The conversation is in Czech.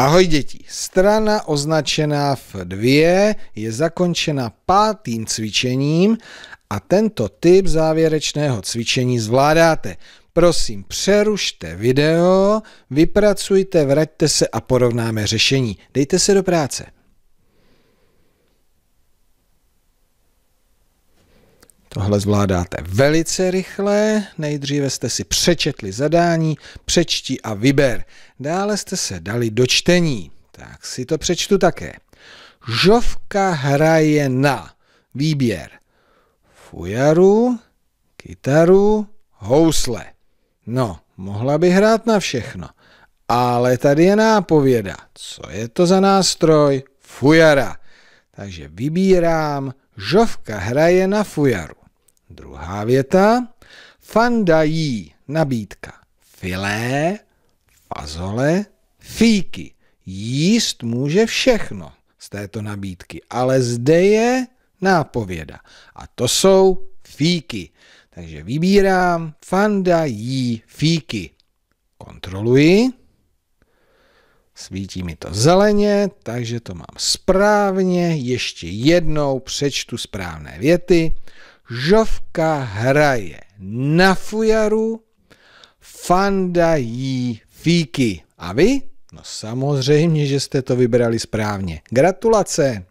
Ahoj děti, strana označená v dvě je zakončena pátým cvičením a tento typ závěrečného cvičení zvládáte. Prosím, přerušte video, vypracujte, vraťte se a porovnáme řešení. Dejte se do práce. Tohle zvládáte velice rychle. Nejdříve jste si přečetli zadání, přečti a vyber. Dále jste se dali do čtení. Tak si to přečtu také. Žovka hraje na výběr fujaru, kytaru, housle. No, mohla by hrát na všechno. Ale tady je nápověda. Co je to za nástroj? Fujara. Takže vybírám, žovka hraje na fujaru. Druhá věta. Fandají nabídka filé, fazole, fíky. Jíst může všechno z této nabídky, ale zde je nápověda. A to jsou fíky. Takže vybírám fanda jí fíky. Kontroluji. Svítí mi to zeleně, takže to mám správně. Ještě jednou přečtu správné věty. Žovka hraje na fujaru, fanda jí fíky. A vy? No samozřejmě, že jste to vybrali správně. Gratulace!